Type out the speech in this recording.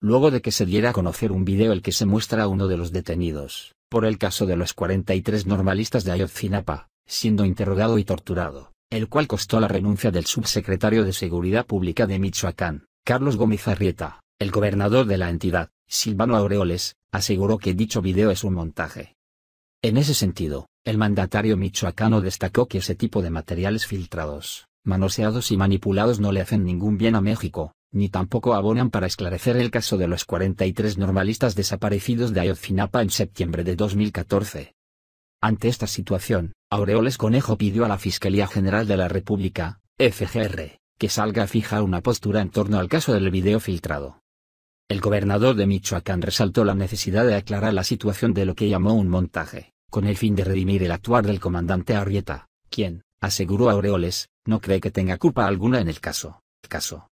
luego de que se diera a conocer un video el que se muestra a uno de los detenidos, por el caso de los 43 normalistas de Ayotzinapa, siendo interrogado y torturado, el cual costó la renuncia del subsecretario de Seguridad Pública de Michoacán, Carlos Gómez Arrieta, el gobernador de la entidad, Silvano Aureoles, aseguró que dicho video es un montaje. En ese sentido, el mandatario michoacano destacó que ese tipo de materiales filtrados, manoseados y manipulados no le hacen ningún bien a México, ni tampoco abonan para esclarecer el caso de los 43 normalistas desaparecidos de Ayotzinapa en septiembre de 2014. Ante esta situación, Aureoles Conejo pidió a la Fiscalía General de la República, FGR, que salga fija una postura en torno al caso del video filtrado. El gobernador de Michoacán resaltó la necesidad de aclarar la situación de lo que llamó un montaje, con el fin de redimir el actuar del comandante Arrieta, quien, aseguró Aureoles, no cree que tenga culpa alguna en el caso. Caso